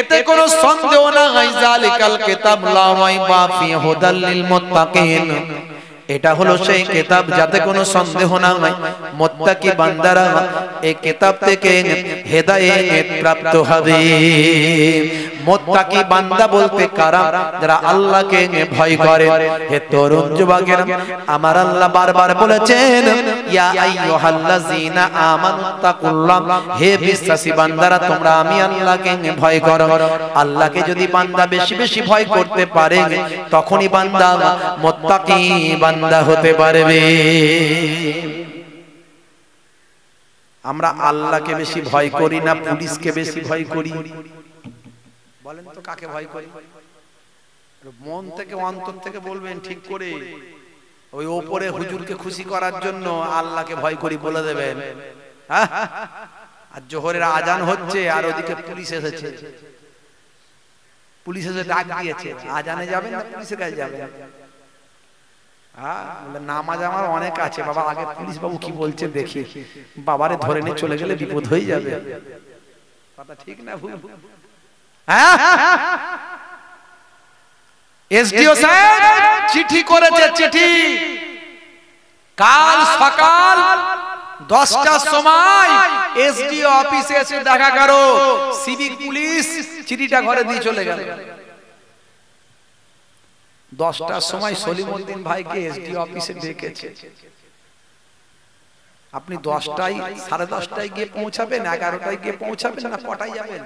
এতে কোনো সন্দেহ না জালিকাল কিতাব লা রাইবা ফি হুদাল লিল মুত্তাকিন এটা হলো সেই কেতাব যাতে কোনো সন্দেহ না হয় মোত্তাকি বান্দারা এই কেতাব থেকে হেদায়ে প্রাপ্ত হবে মোত্তাকি বান্দা বলতে কারা যারা আল্লাহকে নিয়ে ভয় করে হে তরুণ যুবকের আমার আল্লাহ বারবার বলেছেন ইয়া আইয়ুহাল্লাযিনা আমানু তাকুল্লাহ হে বিশ্বাসী বান্দারা তোমরা আমি আল্লাহকে নিয়ে ভয় করো আল্লাহকে যদি বান্দা বেশি বেশি ভয় করতে পারে তখনই বান্দা মোত্তাকি বান্দা হতে পারবে আমরা আল্লাহকে বেশি ভয় করি না পুলিশকে বেশি ভয় করি বলেন তো কাকে ভয় করি মন থেকে অন্তর থেকে বলবেন ঠিক করে ওই ওপরে হুজুরকে খুশি করার জন্য আল্লাহকে ভয় করি বলে দেবেন হ্যাঁ, হ্যাঁ, হ্যাঁ, আর জোহরের আজান হচ্ছে আর ওদিকে পুলিশ এসেছে পুলিশ এসে ডাক দিয়েছে আজানে যাবেন না পুলিশের কাছে যাবেন নামাজ আমার অনেক আছে বাবা আগে পুলিশ বাবু কি বলছে দেখি বাবারে ধরে নিয়ে চলে গেলে বিপদ হয়ে যাবে কথা ঠিক না ভুল হ্যাঁ? এসডিও সাহেব চিঠি করেছে চিঠি কাল সকাল দশটার সময় এসডিও অফিসে এসে দেখা করো সিভিক পুলিশ চিঠিটা ঘরে দিয়ে চলে গেল দশটার সময় সলিমুদ্দিন ভাইকে এসডিও অফিসে ডেকেছে আপনি দশটায় সাড়ে দশটায় গিয়ে পৌঁছাবেন এগারোটায় গিয়ে পৌঁছাবেন না কটায় যাবেন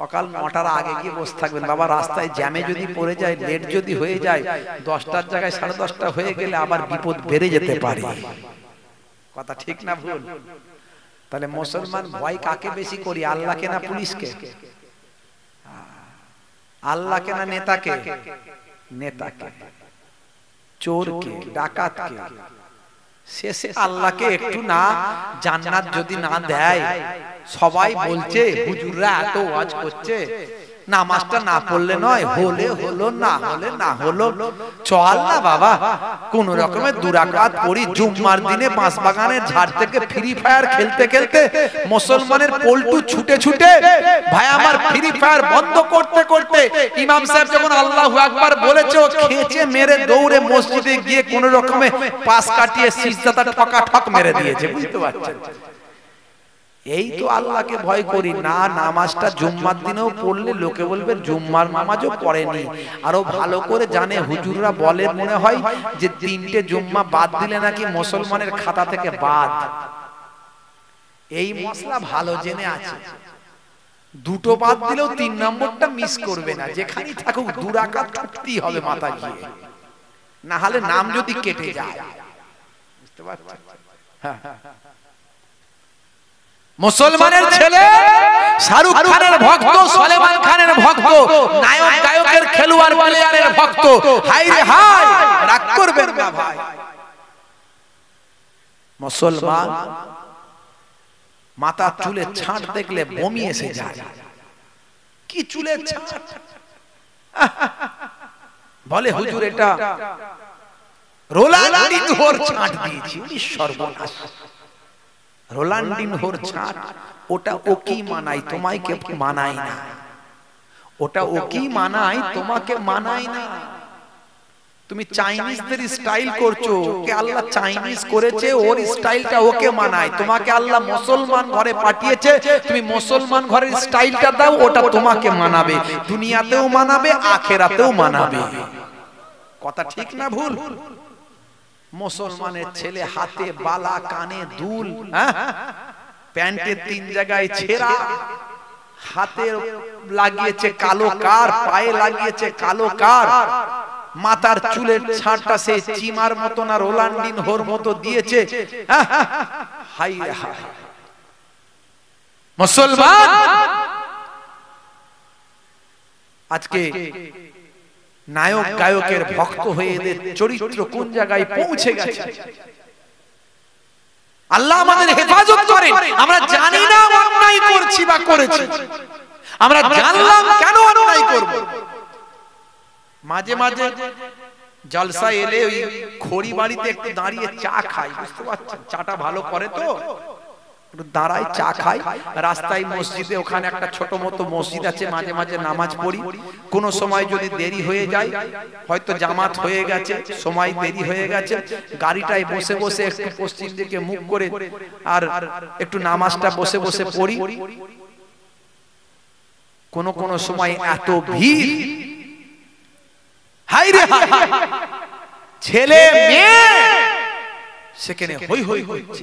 সকাল নটার আগে গিয়ে বসে থাকবেন বাবা রাস্তায় জ্যামে যদি পড়ে যায় লেট যদি হয়ে যায় দশটার জায়গায় সাড়ে দশটা হয়ে গেলে আবার বিপদ বেড়ে যেতে পারে কথা ঠিক না ভুল তাহলে মুসলমান ভয় কাকে বেশি করি আল্লাহকে না পুলিশকে আল্লাহকে না নেতাকে নেতাকে চোরকে ডাকাতকে আল্লাহকে একটু না জান্নাত যদি না দেয় সবাই বলছে হুজুররা এত ওয়াজ করছে নামাজটা না পড়লে নয় হলে হলো না হলে না হলো চল না বাবা কোন রকমের দুরাকাত পড়ি জুম্মার দিনে পাঁচ বাগানের ঝাড় থেকে ফ্রি ফায়ার খেলতে খেলতে মুসলমানের পল্টু ছুটে ছুটে ভাই আমার ফ্রি ফায়ার বন্ধ করতে করতে ইমাম সাহেব যখন আল্লাহু আকবার বলেছে খেচে মেরে দৌড়ে মসজিদে গিয়ে কোন রকমে পাশ কাটিয়ে সিজদাটা ঠকা ঠক মেরে দিয়েছে বুঝতে পারছেন এই তো আল্লাহকে ভয় করি না নামাজটা জুম্মার দিনেও পড়লে লোকে বলবে জুম্মার নামাজও পড়েনি আরো ভালো করে জানে হুজুররা বলে মনে হয় যে তিনটে জুম্মা বাদ দিলে নাকি মুসলমানের খাতা থেকে বাদ এই মশলা ভালো জেনে আছে দুটো বাদ দিলেও তিন নম্বরটা মিস করবে না যেখানেই থাকুক দুরাকাত থাকতেই হবে মাথা গিয়ে না হলে নাম যদি কেটে যায় বুঝতে পারছো হ্যাঁ, হ্যাঁ, হ্যাঁ। মুসলমানের ছেলে শাহরুখ খানের ভক্ত সলেমান খানের ভক্ত নায়ক গায়কের খেলোয়াড় প্লেয়ারের ভক্ত হাই রে হাই রাগ করবে না ভাই মুসলমান মাথা চুলে ছাঁট দেখলে বমি এসে যায় কি চুলে ছাঁট বলে হুজুর এটা রোলার গাড়ি ধোর ছাঁট দিয়েছি সর্বনাশ রোলান্ডিন হোর ছাট ওটা ও কি মানায় তোমায় কে মানায় না ওটা ও কি মানায় তোমাকে মানায় না তুমি চাইনিজদের স্টাইল করছো কে আল্লাহ চাইনিজ করেছে ওর স্টাইলটা ওকে মানায় তোমাকে আল্লাহ মুসলমান ঘরে পাঠিয়েছে তুমি মুসলমান ঘরের স্টাইলটা দাও ওটা তোমাকে মানাবে দুনিয়াতেও মানাবে আখেরাতেও মানাবে কথা ঠিক না ভুল মুসলমানের ছেলে হাতে বালা কানে দুল হ্যাঁ? হ্যাঁ? প্যান্টের তিন জায়গায় ছেঁড়া হাতে লাগিয়েছে কালো কার পায়ে লাগিয়েছে কালো কার মাতার চুলের ছাঁটটা সে চিমার মতো না রোলান্ডিন হোর মতো দিয়েছে হাই মুসলমান আজকে নায়ক গায়কের ভক্ত হয়ে এদের চরিত্র কোন জায়গায় পৌঁছে গেছে আল্লাহ আমাদের হেফাজত করে আমরা জানি না অন্যায় করছি বা করেছি আমরা জানলাম কেন অন্যায় করব মাঝে মাঝে জলসা এলে ওই খড়ি বাড়িতে একটু দাঁড়িয়ে চা খাই বুঝতে পারছেন চাটা ভালো করে তো দাঁড়াই চা খাই রাস্তায় মসজিদে ওখানে একটা ছোট মতো মসজিদ আছে মাঝে মাঝে নামাজ পড়ি কোন সময় যদি দেরি হয়ে যায় হয়তো জামাত হয়ে গেছে সময় দেরি হয়ে গেছে গাড়িটায় বসে বসে একটু পশ্চিম দিকে মুখ করে আর একটু নামাজটা বসে বসে পড়ি কোন কোন সময় এত ভিড় ছেলে মেয়ে সেখানে হই হই হচ্ছে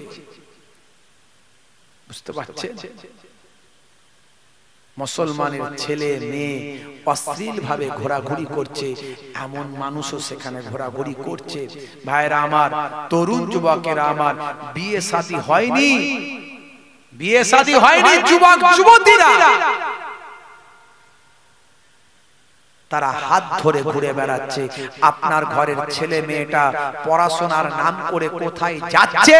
বুঝতে পারছেন মুসলমানের ছেলে মেয়ে অশ্লীল ভাবে ঘোরাঘুরি করছে এমন মানুষও সেখানে ঘোরাঘুরি করছে ভাইরা আমার তরুণ যুবকের আমার বিয়ে শাদী হয়নি বিয়ে শাদী হয়নি যুবক যুবতীরা তারা হাত ধরে ঘুরে বেড়াচ্ছে আপনার ঘরের ছেলে মেয়েটা পড়াশোনার নাম করে কোথায় যাচ্ছে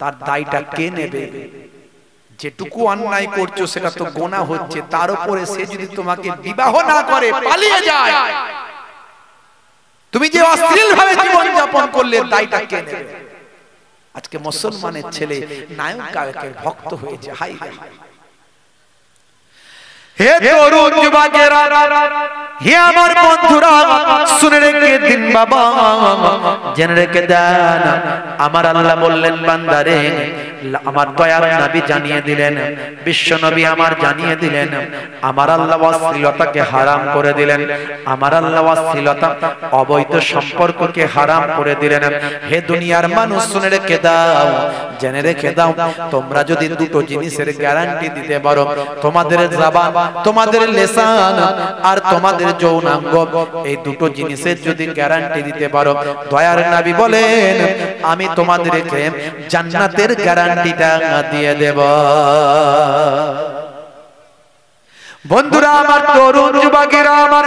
তার দায়টা কে নেবে যেটুকু অন্যায় করছো সেটা তো গোনা হচ্ছে তার উপরে সে যদি তোমাকে বিবাহ না করে পালিয়ে যায় তুমি যে অশ্লীল ভাবে জীবন যাপন করলে দায়টা কে নেবে আজকে মুসলমানের ছেলে নায়ক গায়কের ভক্ত হয়েছে হাই হাই হাই হে তরুণ যুবকেরা হে আমার বন্ধুরা শুনে রেখে দিন বাবা জেনে রেখে দেন আমার আল্লাহ বললেন বান্দারে আমার দয়াল নবী জানিয়ে দিলেন বিশ্ব নবী আমার জানিয়ে দিলেন আমার আল্লাহ অশ্লীলতাকে হারাম করে দিলেন আমার আল্লাহ অশ্লীলতা অবৈধ সম্পর্ককে হারাম করে দিলেন হে দুনিয়ার মানুষ শুনে রেখে দাও জেনে রেখে দাও তোমরা যদি দুটো জিনিসের গ্যারান্টি দিতে পারো তোমাদের জাবান তোমাদের লেসান আর তোমাদের যৌনাঙ্গ এই দুটো জিনিসের যদি গ্যারান্টি দিতে পারো দয়ার নাবি বলেন আমি তোমাদেরকে জান্নাতের গ্যারান্টি গ্যারান্টিটা দিয়ে দেব বন্ধুরা আমার তরুণ যুবকেরা আমার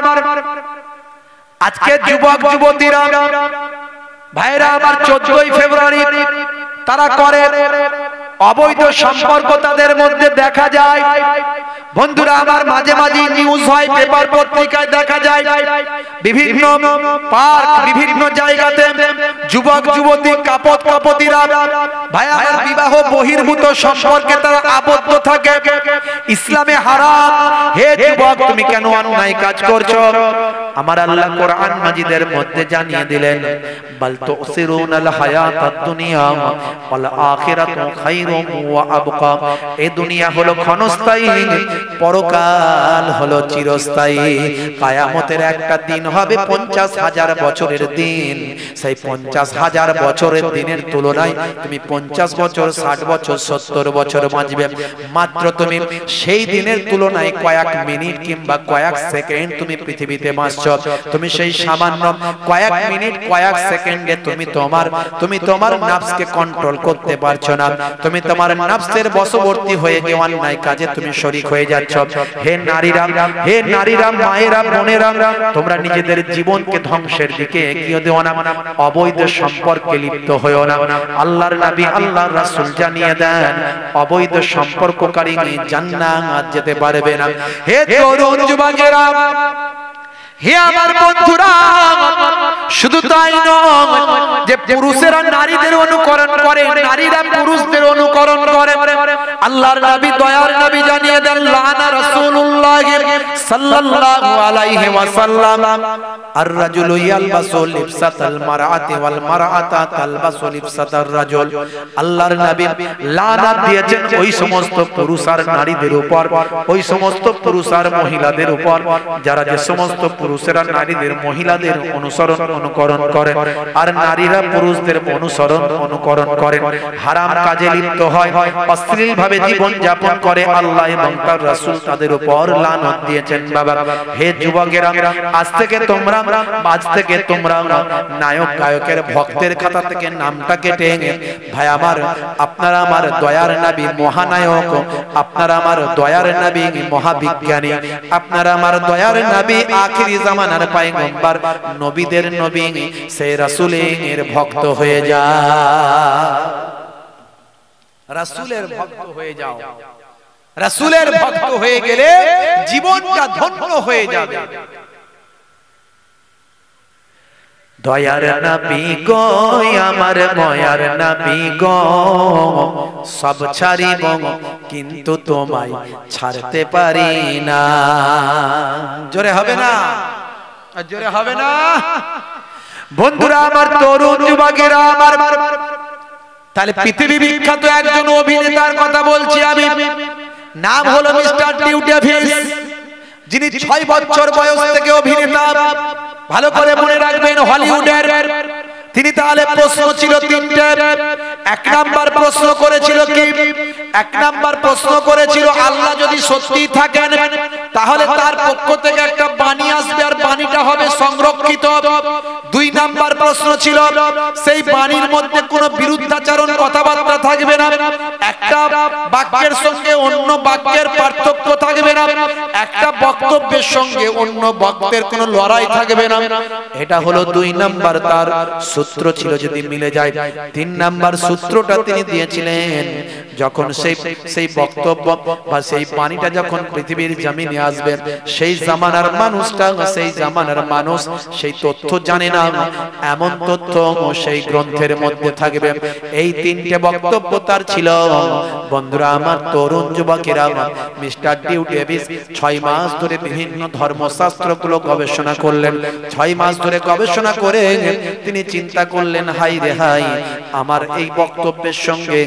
আজকে যুবক যুবতীরা ভাইরা আমার চোদ্দই ফেব্রুয়ারি তারা করে অবৈধ সম্পর্ক তাদের মধ্যে দেখা যায় বন্ধুরা আমার মাঝে মাঝে নিউজ হয় পেপার পত্রিকায় দেখা যায় বিভিন্ন পার্ক বিভিন্ন জায়গাতে যুবক যুবতী কাপত কাপতিরা ভাইয়া বিবাহ বহির্ভূত সম্পর্কে তারা আবদ্ধ থাকে ইসলামে হারা হে যুবক তুমি কেন অন্যায় কাজ করছো আমার আল্লাহ কোরআন মাজিদের মধ্যে জানিয়ে দিলেন বাল তুসিরুনাল হায়াতাদ দুনিয়া ওয়াল আখিরাতু খায়র দিনের তুলনায় তুমি পঞ্চাশ বছর ষাট বছর সত্তর বছর বাঁচবে মাত্র তুমি সেই দিনের তুলনায় কয়েক মিনিট কিংবা কয়েক সেকেন্ড তুমি পৃথিবীতে বাঁচছ তুমি সেই সামান্য কয়েক মিনিট কয়েক সেকেন্ডে তুমি তোমার তুমি তোমার কন্ট্রোল করতে পারছো না তুমি তুমি তোমার নফসের বশবর্তী হয়ে গিয়ে অন্যায় কাজে তুমি শরীক হয়ে যাচ্ছ হে নারীরা হে নারীরা মায়েরা বোনেরা তোমরা নিজেদের জীবনকে ধ্বংসের দিকে এগিয়ে দেও না অবৈধ সম্পর্কে লিপ্ত হয়েও না আল্লাহর নবী আল্লাহর রাসূল জানিয়ে দেন অবৈধ সম্পর্ককারী জান্নাত যেতে পারবে না হে তরুণ যুবকেরা হে আমার বন্ধুরা শুধু তাই নয় যে পুরুষেরা নারীদের অনুকরণ করে নারীরা পুরুষদের অনুকরণ করে আল্লাহর নবী দয়ার নবী জানিয়ে দেন লানা রাসূলুল্লাহ সাল্লাল্লাহু আলাইহি ওয়াসাল্লাম আর রাজুল ইয়ালবাসু লিফসাতাল মারআতি ওয়াল মারআতা তালবাসু লিফসাতার রাজুল আল্লাহর নবী লানা দিয়েছেন ওই সমস্ত পুরুষ আর নারীদের উপর ওই সমস্ত পুরুষ আর মহিলাদের উপর যারা যে সমস্ত পুরুষেরা নারীদের মহিলাদের অনুসরণ অনুকরণ করে আর নারীরা পুরুষদের অনুসরণ অনুকরণ করে হারাম কাজে লিপ্ত হয় অশ্লীল ভাবে জীবন যাপন করে আল্লাহ এবং তার রাসূল তাদের উপর লানত দিয়েছেন বাবা হে যুবকেরা আজ থেকে তোমরা আজ থেকে তোমরা নায়ক গায়কের ভক্তের খাতা থেকে নামটা কেটে ভাই আমার আপনারা আমার দয়ার নবী মহানায়ক আপনারা আমার দয়ার নবী মহাবিজ্ঞানী আপনারা আমার দয়ার নবী আখিরি জামানার গম্বার নবীদের নবী সে রাসুলের ভক্ত হয়ে যা রাসুলের ভক্ত হয়ে যাও রাসুলের ভক্ত হয়ে গেলে জীবনটা ধন্য হয়ে যাবে দয়ার নবী গো আমার ময়ার নবী গো সব ছাড়িব কিন্তু তোমায় ছাড়তে পারি না জোরে হবে না জোরে হবে না বন্ধুরা আমার তরুণ যুবকেরা আমার তাহলে পৃথিবী বিখ্যাত একজন অভিনেতার কথা বলছি আমি নাম হলো মিস্টার ডিউটি অফিস যিনি ছয় বছর বয়স থেকে অভিনেতা ভালো করে মনে রাখবেন হলিউডের তিনি তাহলে প্রশ্ন ছিল তিনটে এক নাম্বার প্রশ্ন করেছিল কি এক নাম্বার প্রশ্ন করেছিল আল্লাহ যদি সত্যি থাকেন তাহলে তার পক্ষ থেকে একটা বাণী আসবে আর পানিটা হবে সংরক্ষিত দুই নাম্বার প্রশ্ন ছিল সেই পানির মধ্যে কোন বিরুদ্ধাচরণ কথাবার্তা থাকবে না একটা বাক্যের সঙ্গে অন্য বাক্যের পার্থক্য থাকবে না একটা বক্তব্যের সঙ্গে অন্য বক্তের কোন লড়াই থাকবে না এটা হলো দুই নাম্বার তার সূত্র ছিল যদি মিলে যায় তিন নাম্বার সূত্রটা তিনি দিয়েছিলেন যখন সেই সেই বক্তব্য বা সেই পানিটা যখন পৃথিবীর জমিনে আসবে সেই জামানার মানুষটা সেই জামানার মানুষ সেই তথ্য জানে না এমন তথ্য সেই গ্রন্থের মধ্যে থাকবে এই তিনটে বক্তব্য তার ছিল বন্ধুরা আমার তরুণ যুবকেরা মিস্টার ডিউ ডেভিস ছয় মাস ধরে বিভিন্ন ধর্মশাস্ত্র গুলো গবেষণা করলেন ছয় মাস ধরে গবেষণা করে তিনি চিন্তা করলেন হাই রে হাই আমার এই বক্তব্যের সঙ্গে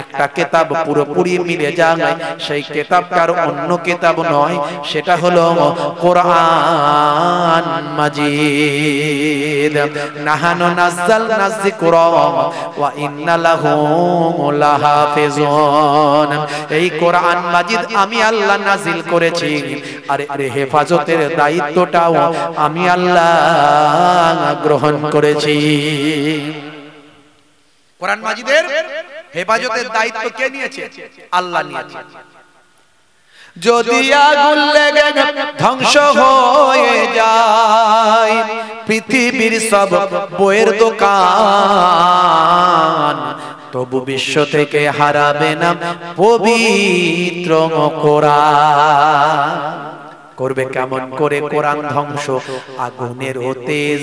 একটা কেতাব পুরোপুরি মিলে যায় সেই কেতাবটার অন্য কেতাব নয় সেটা হলো কোরআন কোরআন মাজিদ নাহানু নাযালনা যিকরা ওয়া ইন্না লাহু লাহাফিজুন এই কোরআন মাজিদ আমি আল্লাহ নাজিল করেছি আর এর হেফাজতের দায়িত্বটাও আমি আল্লাহ গ্রহণ করেছি কোরআন মাজিদের হেফাজতের দায়িত্ব কে নিয়েছে আল্লাহ নিয়েছে যদি আগুন লেগে ধ্বংস হয়ে যায় পৃথিবীর সব বইয়ের দোকান তবু বিশ্ব থেকে হারাবে না পবিত্র কোরআন করবে কেমন করে কোরআন ধ্বংস আগুনের তেজ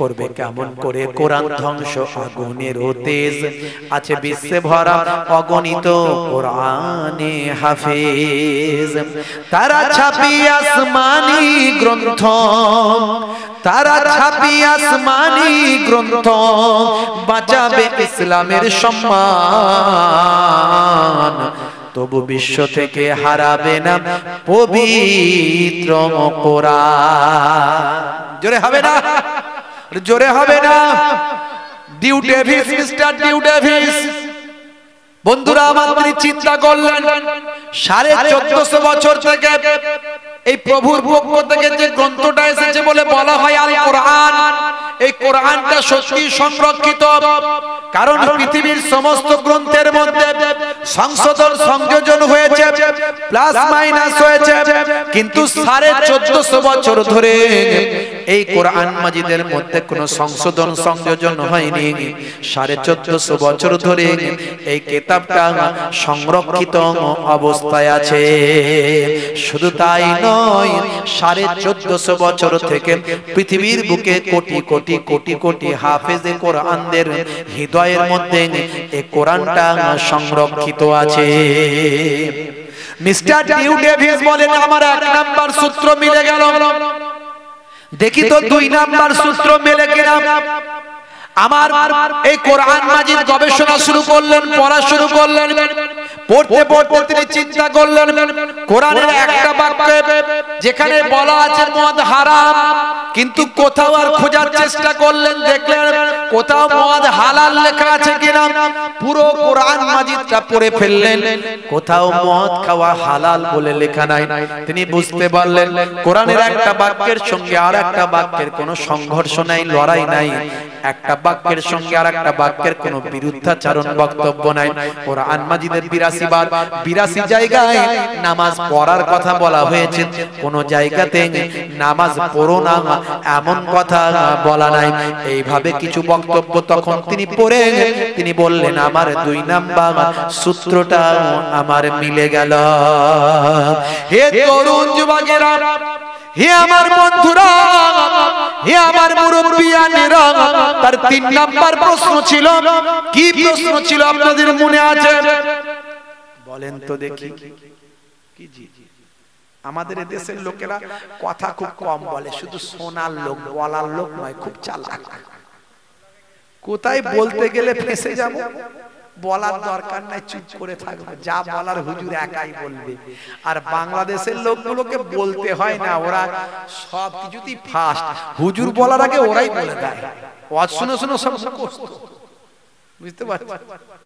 করবে কেমন করে কোরআন ধ্বংস আগুনের তেজ আছে বিশ্বে ভরা অগণিত কোরআনে হাফেজ তারা ছাপি আসমানি গ্রন্থ তারা ছাপি আসমানি গ্রন্থ বাঁচাবে ইসলামের সম্মান তবু বিশ্ব থেকে হারাবে না পবিত্র কোরআন জোরে হবে না জোরে হবে না Dew Davis Mister Dew Davis বন্ধুরা আমার চিন্তা করলেন সাড়ে চোদ্দশো বছর থেকে এই প্রভুর পক্ষ থেকে যে গ্রন্থটা এসেছে বলে বলা হয় আল কোরআন এই কোরআনটা সত্যি সংরক্ষিত কারণ পৃথিবীর সমস্ত গ্রন্থের মধ্যে সংশোধন সংযোজন হয়েছে প্লাস মাইনাস হয়েছে কিন্তু সাড়ে চোদ্দশো বছর ধরে এই কোরআন মাজিদের মধ্যে কোন সংশোধন সংযোজন হয়নি সাড়ে চোদ্দশো বছর ধরে এই কেতাবটা সংরক্ষিত অবস্থায় আছে শুধু তাই নয় নয় সাড়ে চোদ্দশো বছর থেকে পৃথিবীর বুকে কোটি কোটি কোটি কোটি হাফেজে কোরআনদের হৃদয়ের মধ্যে এ কোরআনটা সংরক্ষিত আছে মিস্টার ডিউ ডেভিস বলেন আমার এক নাম্বার সূত্র মিলে গেল দেখি তো দুই নাম্বার সূত্র মেলে কিনা আমার এই কোরআন মাজিদ গবেষণা শুরু করলেন পড়া শুরু করলেন পড়তে পড়তে তিনি চিন্তা করলেন কোরআনের একটা বাক্য যেখানে বলা আছে মদ হারাম কিন্তু কোথাও আর খোঁজার চেষ্টা করলেন দেখলেন কোথাও মদ হালাল লেখা আছে কিনা পুরো কোরআন মাজিদটা পড়ে ফেললেন কোথাও মদ খাওয়া হালাল বলে লেখা নাই তিনি বুঝতে পারলেন কোরআনের একটা বাক্যের সঙ্গে আর একটা বাক্যের কোনো সংঘর্ষ নাই লড়াই নাই একটা বাক্যের সঙ্গে আর একটা বাক্যের কোনো বিরুদ্ধাচারণ বক্তব্য নাই কোরআন মাজিদের বিরাশি বার বিরাশি জায়গায় নামাজ পড়ার কথা বলা হয়েছে কোন জায়গাতে নামাজ পড়ো না এমন কথা বলা নাই এইভাবে কিছু বক্তব্য তখন তিনি পড়ে তিনি বললেন আমার দুই নাম্বার সূত্রটা আমার মিলে গেল হে তরুণ যুবকেরা হে আমার বন্ধুরা হে আমার মুরব্বিয়ানেরা তার তিন নাম্বার প্রশ্ন ছিল কি প্রশ্ন ছিল আপনাদের মনে আছে বলেন তো দেখি কি জি আমাদের দেশের লোকেরা কথা খুব কম বলে শুধু শোনার লোক বলার লোক নয় খুব চালাক কোথায় বলতে গেলে ফেসে যাব বলার দরকার নাই চুপ করে থাকবে যা বলার হুজুর একাই বলবে আর বাংলাদেশের লোকগুলোকে বলতে হয় না ওরা সব কিছুতেই ফাস্ট হুজুর বলার আগে ওরাই বলে দেয় শুনে শুনে সব মুখস্থ বুঝতে পারছো